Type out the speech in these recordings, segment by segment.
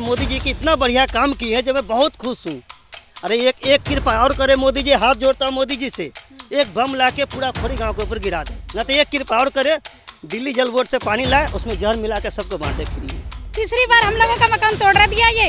मोदी जी की इतना बढ़िया काम की है जब मैं बहुत खुश हूँ अरे एक एक कृपा और करे मोदी जी हाथ जोड़ता मोदी जी से एक बम ला के पूरा फोरी गाँव के ऊपर गिरा दे न तो एक कृपा और करे दिल्ली जल बोर्ड से पानी लाए उसमें जहर मिला के सबको बांटे फ्री तीसरी बार हम लोगों का मकान तोड़ रहा दिया ये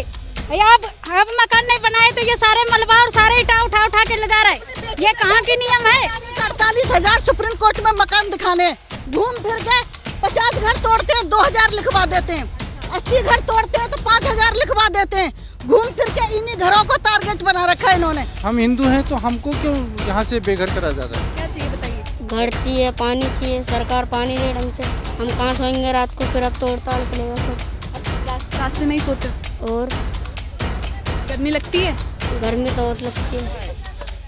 अब अब मकान नहीं बनाए तो ये सारे मलबा और सारे ईटा उठा उठा के ले जा ये कहाँ की नियम है अड़तालीस हजार सुप्रीम कोर्ट में मकान दिखाने घूम फिर के पचास घर तोड़ते हैं दो हजार लिखवा देते हैं अस्सी घर तोड़ते हैं तो पाँच हजार लिखवा देते हैं घूम फिर के इन्हीं घरों को टारगेट बना रखा है इन्होंने हम हिंदू हैं तो हमको क्यों यहाँ से बेघर करा जा रहा है क्या चाहिए बताइए घर चाहिए पानी चाहिए सरकार पानी दे ढंग से हम कहाँ सोएंगे रात को फिर अब तोड़ताल हड़ताल सब रास्ते में ही सोते और गर्मी लगती है गर्मी तो बहुत लगती है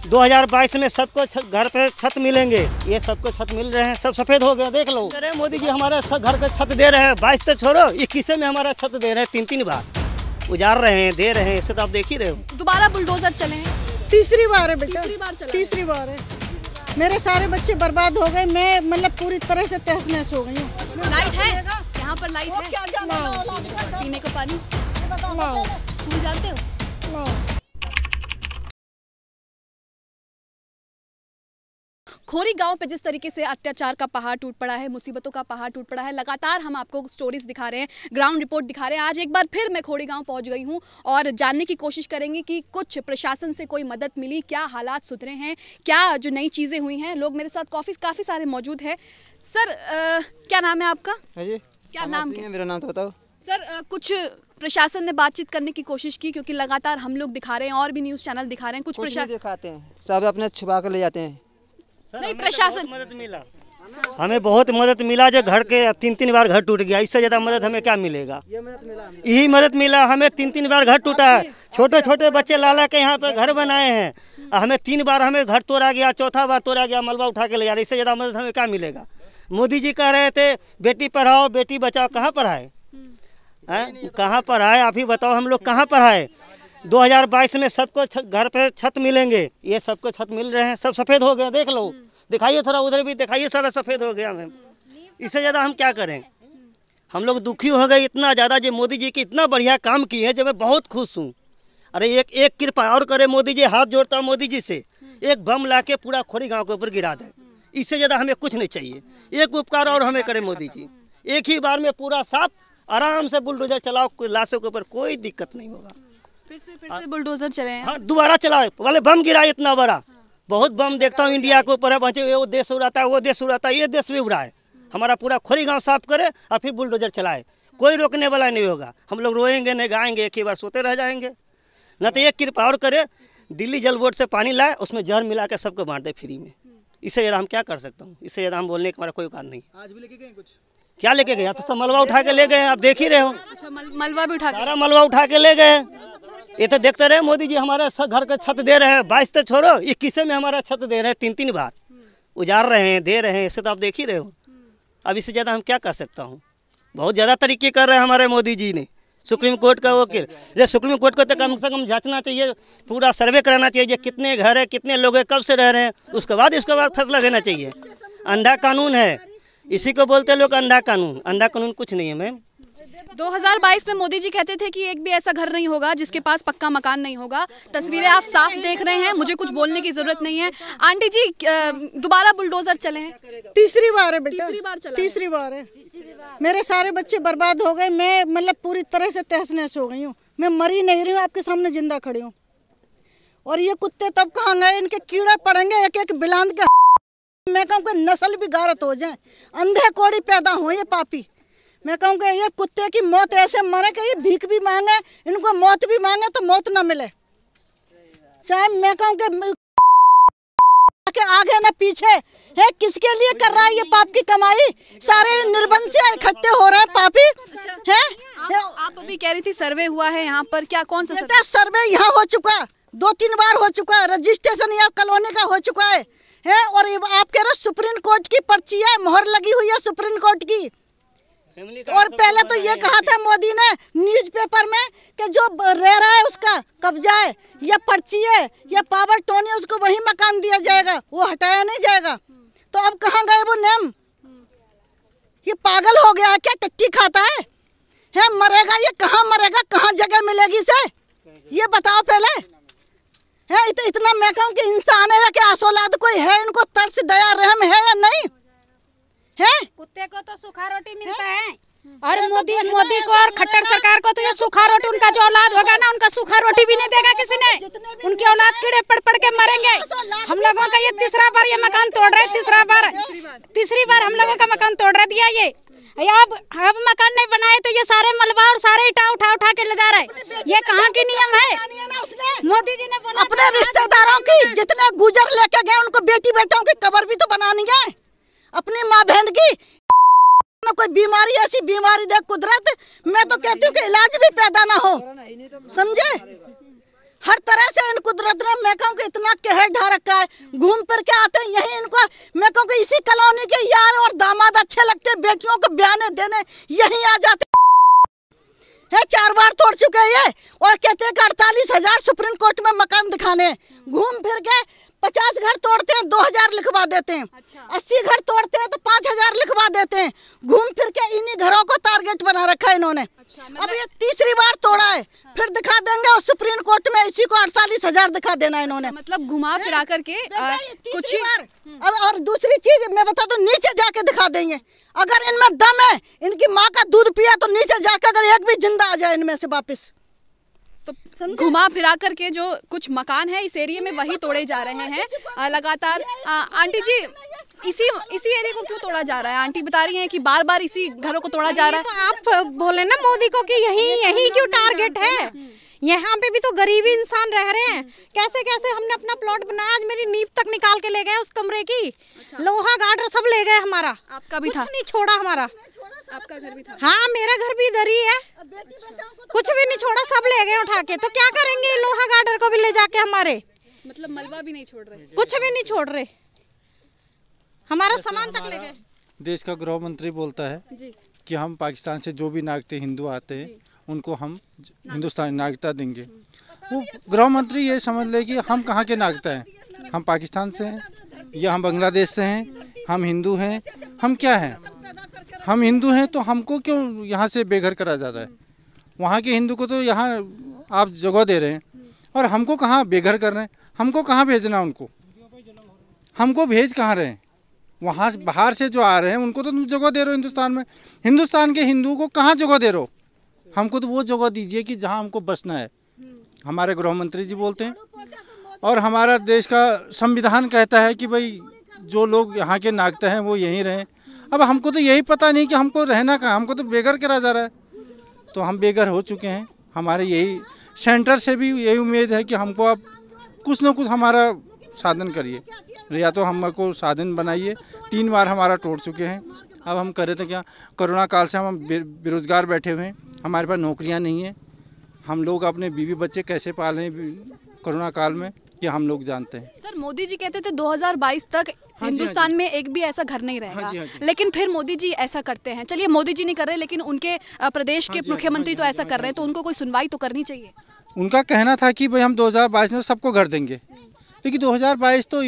2022 में सबको घर पे छत मिलेंगे ये सबको छत मिल रहे हैं सब सफेद हो गया देख लो अरे मोदी जी हमारे घर पे छत दे रहे हैं बाईस तो छोड़ो इक्कीस में हमारा छत दे रहे हैं तीन तीन बार उजार रहे हैं दे रहे हैं इसे तो आप देख ही रहे हो दोबारा बुलडोजर चले हैं तीसरी बार है बेटा तीसरी बार चला तीसरी बार है मेरे सारे बच्चे बर्बाद हो गए मैं मतलब पूरी तरह से तहस नहस हो गई लाइट है यहाँ पर लाइट है पीने का पानी जानते हो खोरी गांव पे जिस तरीके से अत्याचार का पहाड़ टूट पड़ा है मुसीबतों का पहाड़ टूट पड़ा है लगातार हम आपको स्टोरीज दिखा रहे हैं ग्राउंड रिपोर्ट दिखा रहे हैं आज एक बार फिर मैं खोरी गांव पहुंच गई हूं और जानने की कोशिश करेंगे कि कुछ प्रशासन से कोई मदद मिली क्या हालात सुधरे हैं क्या जो नई चीज़ें हुई हैं लोग मेरे साथ काफ़ी काफ़ी सारे मौजूद है सर आ, क्या नाम है आपका हाँ क्या नाम है मेरा नाम तो बताओ सर कुछ प्रशासन ने बातचीत करने की कोशिश की क्योंकि लगातार हम लोग दिखा रहे हैं और भी न्यूज़ चैनल दिखा रहे हैं कुछ प्रशासन दिखाते हैं सब अपने छुपा कर ले जाते हैं नहीं तो प्रशासन मदद मिला हमें बहुत मदद मिला जो घर के तीन तीन बार घर टूट गया इससे ज़्यादा मदद हमें क्या मिलेगा यही मदद मिला हमें तीन तीन बार घर टूटा है छोटे छोटे बच्चे लाला के यहाँ पे घर बनाए हैं हमें तीन बार हमें घर तोड़ा गया चौथा बार तोड़ा गया मलबा उठा के ले जा रहे इससे ज़्यादा मदद हमें क्या मिलेगा मोदी जी कह रहे थे बेटी पढ़ाओ बेटी बचाओ कहाँ पढ़ाए हम्म। कहाँ पढ़ाए आप ही बताओ हम लोग कहाँ पढ़ाए 2022 में सबको घर पे छत मिलेंगे ये सबको छत मिल रहे हैं सब सफ़ेद हो गया देख लो हम्म। दिखाइए थोड़ा उधर भी दिखाइए सारा सफ़ेद हो गया मैम हम्म। इससे ज़्यादा हम क्या करें हम्म। हम लोग दुखी हो गए इतना ज़्यादा जी मोदी जी की इतना बढ़िया काम किए हैं जो मैं बहुत खुश हूँ अरे एक एक कृपा और करे मोदी जी हाथ जोड़ता हूँ मोदी जी से एक बम ला के पूरा खोरी गाँव के ऊपर गिरा दें इससे ज़्यादा हमें कुछ नहीं चाहिए एक उपकार और हमें करें मोदी जी एक ही बार में पूरा साफ आराम से बुलडोजर चलाओ लाशों के ऊपर कोई दिक्कत नहीं होगा हाँ। बुलडोजर चले हाँ दोबारा चलाए वाले बम गिरा इतना बड़ा बहुत बम देखता हूँ इंडिया को ऊपर है वो देश उड़ाता है वो देश उड़ाता है ये देश भी उड़ाए हमारा पूरा खोरी गाँव साफ करे और फिर बुलडोजर चलाए कोई रोकने वाला नहीं होगा हम लोग रोएंगे नहीं गाएंगे एक ही बार सोते रह जाएंगे न तो एक कृपा और करे दिल्ली जल बोर्ड से पानी लाए उसमें जहर मिला के सबको बांट दे फ्री में इससे ज़्यादा हम क्या कर सकता हूँ इससे ज़्यादा हम बोलने का हमारा कोई बात नहीं आज भी लेके गए कुछ क्या लेके गए तो सब मलबा उठा के ले गए आप देख ही रहे हो अच्छा, मलवा मलबा भी उठा मलबा उठा के ले गए ये तो देखते रहे मोदी जी हमारे घर का छत दे रहे हैं बाईस तो छोड़ो ये किसे में हमारा छत दे रहे हैं तीन तीन बार हम्म। उजाड़ रहे हैं दे रहे हैं इसे तो आप देख ही रहे हो हम्म। अब इससे ज़्यादा हम क्या कर सकता हूँ बहुत ज़्यादा तरीके कर रहे हैं हमारे मोदी जी ने सुप्रीम कोर्ट का वकील ये सुप्रीम कोर्ट को तो कम से कम जांचना चाहिए पूरा सर्वे कराना चाहिए कितने घर है कितने लोग हैं कब से रह रहे हैं उसके बाद इसके बाद फैसला लेना चाहिए अंधा कानून है इसी को बोलते हैं लोग अंधा कानून अंधा कानून कुछ नहीं है मैम 2022 में मोदी जी कहते थे कि एक भी ऐसा घर नहीं होगा जिसके पास पक्का मकान नहीं होगा तस्वीरें आप साफ देख रहे हैं मुझे कुछ बोलने की जरूरत नहीं है आंटी जी दोबारा बुलडोजर चले हैं तीसरी बार है बेटा तीसरी बार चला तीसरी बार है मेरे सारे बच्चे बर्बाद हो गए मैं मतलब पूरी तरह से तहस नहस हो गई हूँ मैं मरी नहीं रही हूँ आपके सामने जिंदा खड़ी हूँ और ये कुत्ते तब कहाँ गए इनके कीड़े पड़ेंगे एक एक बिलांद का मैं कहूँ नस्ल भी गारत हो जाए अंधे कोड़ी पैदा हो ये पापी मैं कहूँगा ये कुत्ते की मौत ऐसे मरे कि ये भीख भी मांगे इनको मौत भी मांगे तो मौत ना मिले चाहे मैं कहूँगा के आगे ना पीछे है किसके लिए कर रहा है ये पाप की कमाई सारे निर्बंध इकट्ठे हो रहे हैं पापी है आप अभी कह रही थी सर्वे हुआ है यहाँ पर क्या कौन सा सर्वे, यहाँ हो चुका दो तीन बार हो चुका है रजिस्ट्रेशन यहाँ कॉलोनी का हो चुका है है और आप कह रहे सुप्रीम कोर्ट की पर्ची है मोहर लगी हुई है सुप्रीम कोर्ट की तो और पहले तो ये कहा था मोदी ने न्यूज़पेपर में कि जो रह रहा है उसका कब्जा है या पर्ची है या पावर टोन है उसको वही मकान दिया जाएगा वो हटाया नहीं जाएगा तो अब कहाँ गए वो नेम ये पागल हो गया क्या टट्टी खाता है है मरेगा ये कहाँ मरेगा कहाँ जगह मिलेगी इसे ये बताओ पहले है इत, इतना मैं कहूँ कि इंसान है या कि आसोलाद कोई है इनको तर्स दया रहम है या नहीं है कुत्ते को तो सूखा रोटी मिलता है, हम्म। और मोदी तो मोदी को और खट्टर सरकार को तो ये सूखा रोटी उनका जो औलाद होगा ना उनका सूखा रोटी भी नहीं देगा किसी ने उनकी औलाद कीड़े पड़ पड़ के मरेंगे तो हम लोगों का ये तीसरा बार ये मकान तोड़ रहे तीसरा बार तीसरी बार हम लोगों का मकान तोड़ रहा दिया हम्म। ये अब अब मकान नहीं बनाए तो ये सारे मलबा और सारे इटा उठा उठा के ले जा रहे ये कहाँ की नियम है मोदी जी ने अपने रिश्तेदारों की जितने गुजर लेके गए उनको बेटी बेटियों की कबर भी तो बनानी है अपनी माँ बहन की ना कोई बीमारी ऐसी बीमारी दे कुदरत मैं तो कहती हूँ कि इलाज भी पैदा ना हो समझे हर तरह से इन कुदरत ने मैं कहूँ कि इतना कहर ढा रखा है घूम फिर के आते हैं यही इनको मैं कहूँ कि इसी कॉलोनी के यार और दामाद अच्छे लगते बेटियों को बयाने देने यही आ जाते है चार बार तोड़ चुके हैं और कहते हैं अड़तालीस हजार सुप्रीम कोर्ट में मकान दिखाने घूम फिर के पचास घर तोड़ते हैं दो हजार लिखवा देते हैं अच्छा। अस्सी अच्छा। घर तोड़ते हैं तो पाँच हजार लिखवा देते हैं घूम फिर के इन्हीं घरों को टारगेट बना रखा है इन्होंने अच्छा, अब मतलब ये तीसरी बार तोड़ा है हाँ। फिर दिखा देंगे और सुप्रीम कोर्ट में इसी को अड़तालीस हजार दिखा देना इन्होंने अच्छा, मतलब घुमा फिरा करके कुछ हम्म। अब और दूसरी चीज मैं बता दू नीचे जाके दिखा देंगे अगर इनमें दम है इनकी माँ का दूध पिया तो नीचे जाके अगर एक भी जिंदा आ जाए इनमें से वापिस तो घुमा फिरा करके जो कुछ मकान है इस एरिया में वही तोड़े जा रहे हैं लगातार आंटी जी इसी इसी एरिया को क्यों तोड़ा जा रहा है आंटी बता रही हैं कि बार बार इसी घरों को तोड़ा जा रहा है आप बोले ना मोदी को कि यही तो यही क्यों टारगेट है यहाँ पे भी तो गरीबी इंसान रह रहे हैं कैसे कैसे हमने अपना प्लॉट बनाया आज मेरी निकाल के ले गए उस कमरे की अच्छा। लोहा गार्डर सब ले गए हमारा आपका भी था नहीं छोड़ा हमारा आपका घर भी था हाँ मेरा घर भी इधर ही है अच्छा। कुछ भी नहीं छोड़ा सब ले गए उठा के तो क्या करेंगे लोहा गार्डर को भी ले जाके हमारे मतलब मलबा भी नहीं छोड़ रहे कुछ भी नहीं छोड़ रहे हमारा सामान तक ले गए देश का गृह मंत्री बोलता है की हम पाकिस्तान से जो भी नागरिक हिंदू आते हैं उनको हम हिंदुस्तानी नागरिकता देंगे हम्म। वो गृह मंत्री ये समझ ले कि हम कहाँ के नागरिक हैं हम पाकिस्तान से हैं या हम बांग्लादेश से हैं हम हिंदू हैं हम क्या हैं हम हिंदू हैं तो हमको क्यों यहाँ से बेघर करा जा रहा है वहाँ के हिंदू को तो यहाँ आप जगह दे रहे हैं और हमको कहाँ बेघर कर रहे हैं हमको कहाँ भेजना उनको हमको भेज कहाँ रहे हैं वहाँ बाहर से जो आ रहे हैं उनको तो तुम जगह दे रहे हो हिंदुस्तान में हिंदुस्तान के हिंदुओं को कहाँ जगह दे रहे हो हमको तो वो जगह दीजिए कि जहाँ हमको बसना है हमारे गृह मंत्री जी बोलते हैं और हमारा देश का संविधान कहता है कि भाई जो लोग यहाँ के नागते हैं वो यहीं रहें अब हमको तो यही पता नहीं कि हमको रहना कहाँ हमको तो बेघर करा जा रहा है तो हम बेघर हो चुके हैं हमारे यही सेंटर से भी यही उम्मीद है कि हमको आप कुछ ना कुछ हमारा साधन करिए या तो हमको साधन बनाइए तीन बार हमारा तोड़ चुके हैं अब हम रहे तो क्या कोरोना काल से हम बेरोज़गार बैठे हुए हैं हमारे पास नौकरियां नहीं है हम लोग अपने बीवी बच्चे कैसे पालें कोरोना काल में ये हम लोग जानते हैं सर मोदी जी कहते थे 2022 तक हाँ, हाँ हिंदुस्तान हाँ में एक भी ऐसा घर नहीं हाँ रहेगा हाँ हाँ लेकिन फिर मोदी जी ऐसा करते हैं चलिए मोदी जी नहीं कर रहे लेकिन उनके प्रदेश हाँ के हाँ मुख्यमंत्री हाँ तो ऐसा हाँ कर रहे हैं तो उनको कोई सुनवाई तो करनी चाहिए उनका कहना था कि भाई हम 2022 में सबको घर देंगे लेकिन 2022 तो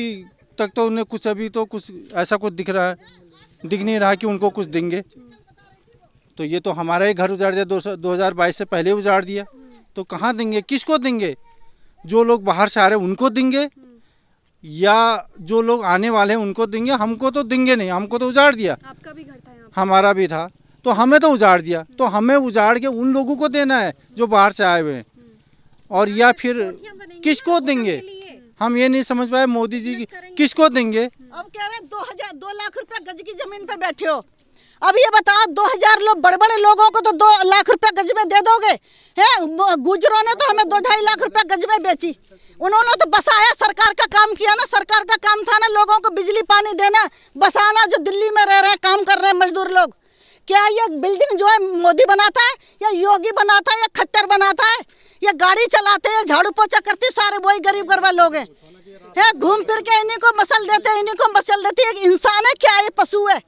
तक तो उन्हें कुछ अभी तो कुछ ऐसा कुछ दिख रहा है दिख नहीं रहा कि उनको कुछ देंगे तो ये तो हमारा ही घर उजाड़ दिया दो, दो से पहले उजाड़ दिया तो कहाँ देंगे किसको देंगे जो लोग बाहर से आ रहे उनको देंगे या जो लोग आने वाले हैं उनको देंगे हमको तो देंगे नहीं हमको तो उजाड़ दिया आपका भी घर था हमारा भी था तो हमें तो उजाड़ दिया तो हमें उजाड़ के उन लोगों को देना है जो बाहर से आए हुए हैं और या फिर किसको देंगे हम ये नहीं समझ पाए मोदी जी की किसको देंगे अब कह रहे दो हजार दो लाख रुपए गज की जमीन पे बैठे हो अब ये बताओ दो हजार लोग बड़े बड़े लोगों को तो दो लाख रुपए गज में दे दोगे है गुजरों ने तो हमें दो ढाई लाख रुपए गज में बेची उन्होंने तो बसाया सरकार का काम किया ना सरकार का काम था ना लोगों को बिजली पानी देना बसाना जो दिल्ली में रह रहे काम कर रहे मजदूर लोग क्या ये बिल्डिंग जो है मोदी बनाता है या योगी बनाता है या खट्टर बनाता है या गाड़ी चलाते हैं झाड़ू पोछा करते सारे वही गरीब गरबा लोग हैं घूम फिर के इन्हीं को मसल देते हैं इन्हीं को मसल देती है इंसान है क्या ये पशु है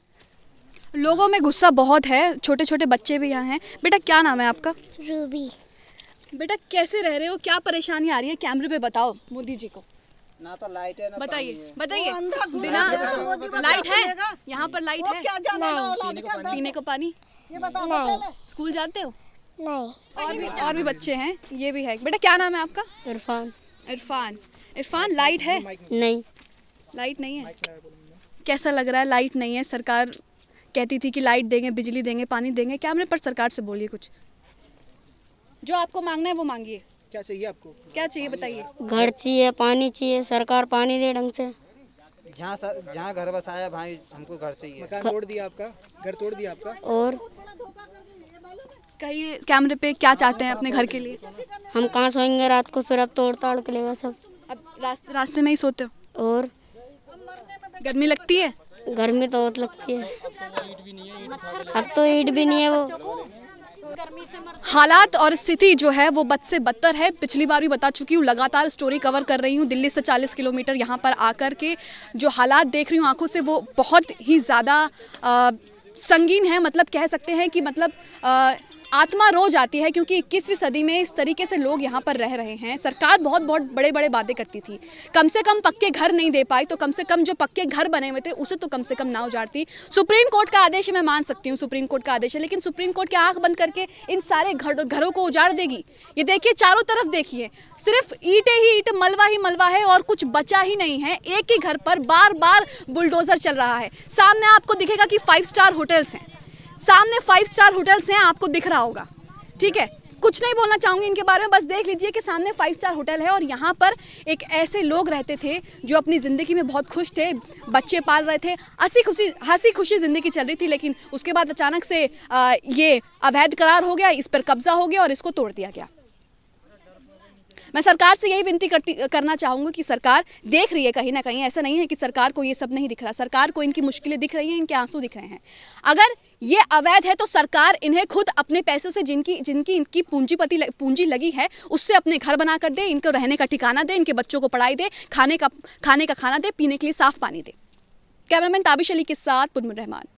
लोगों में गुस्सा बहुत है छोटे छोटे बच्चे भी यहाँ हैं बेटा क्या नाम है आपका रूबी बेटा कैसे रह रहे हो क्या परेशानी आ रही है कैमरे पे बताओ मोदी जी को ना तो लाइट है बताइए बताइए बिना लाइट है यहाँ पर लाइट है पीने को पानी स्कूल जाते हो और भी और भी बच्चे हैं ये भी है बेटा क्या नाम है आपका इरफान इरफान इरफान लाइट है नहीं लाइट नहीं है कैसा लग रहा है लाइट नहीं है सरकार कहती थी कि लाइट देंगे बिजली देंगे पानी देंगे क्या हमने पर सरकार से बोलिए कुछ जो आपको मांगना है वो मांगिए क्या चाहिए आपको क्या चाहिए बताइए घर चाहिए पानी चाहिए सरकार पानी दे ढंग से जहाँ जहाँ घर बसाया भाई हमको घर चाहिए मकान तोड़ दिया आपका घर तोड़ दिया आपका और कहिए कैमरे पे क्या चाहते हैं अपने घर के लिए हम कहाँ सोएंगे रात को फिर अब तोड़ ताड़ के लेगा सब अब रास्ते रास्ते में ही सोते हो और गर्मी लगती है गर्मी तो बहुत लगती है अब तो ईट भी नहीं है तो वो हालात और स्थिति जो है वो बद से बदतर है पिछली बार भी बता चुकी हूँ लगातार स्टोरी कवर कर रही हूँ दिल्ली से 40 किलोमीटर यहाँ पर आकर के जो हालात देख रही हूँ आंखों से वो बहुत ही ज़्यादा संगीन है मतलब कह सकते हैं कि मतलब आत्मा रो जाती है क्योंकि इक्कीसवीं सदी में इस तरीके से लोग यहाँ पर रह रहे हैं सरकार बहुत बहुत बड़े बड़े वादे करती थी कम से कम पक्के घर नहीं दे पाई तो कम से कम जो पक्के घर बने हुए थे उसे तो कम से कम ना उजाड़ती सुप्रीम कोर्ट का आदेश मैं मान सकती हूँ सुप्रीम कोर्ट का आदेश है लेकिन सुप्रीम कोर्ट की आँख बंद करके इन सारे घर घरों को उजाड़ देगी ये देखिए चारों तरफ देखिए सिर्फ ईटे ही ईट मलवा ही मलवा है और कुछ बचा ही नहीं है एक ही घर पर बार बार बुलडोजर चल रहा है सामने आपको दिखेगा कि फाइव स्टार होटल्स हैं सामने फाइव स्टार होटल्स हैं आपको दिख रहा होगा ठीक है कुछ नहीं बोलना चाहूंगी इनके बारे में बस देख लीजिए कि सामने फाइव स्टार होटल है और यहाँ पर एक ऐसे लोग रहते थे जो अपनी ज़िंदगी में बहुत खुश थे बच्चे पाल रहे थे हंसी खुशी हंसी खुशी ज़िंदगी चल रही थी लेकिन उसके बाद अचानक से आ, ये अवैध करार हो गया इस पर कब्ज़ा हो गया और इसको तोड़ दिया गया मैं सरकार से यही विनती करती करना चाहूंगी कि सरकार देख रही है कहीं ना कहीं ऐसा नहीं है कि सरकार को ये सब नहीं दिख रहा सरकार को इनकी मुश्किलें दिख रही हैं इनके आंसू दिख रहे हैं अगर ये अवैध है तो सरकार इन्हें खुद अपने पैसे से जिनकी जिनकी इनकी पूंजीपति पूंजी लगी है उससे अपने घर बना कर दे इनको रहने का ठिकाना दे इनके बच्चों को पढ़ाई दे खाने का खाने का खाना दे पीने के लिए साफ पानी दे कैमरामैन ताबिश अली के साथ पुनमुर रहमान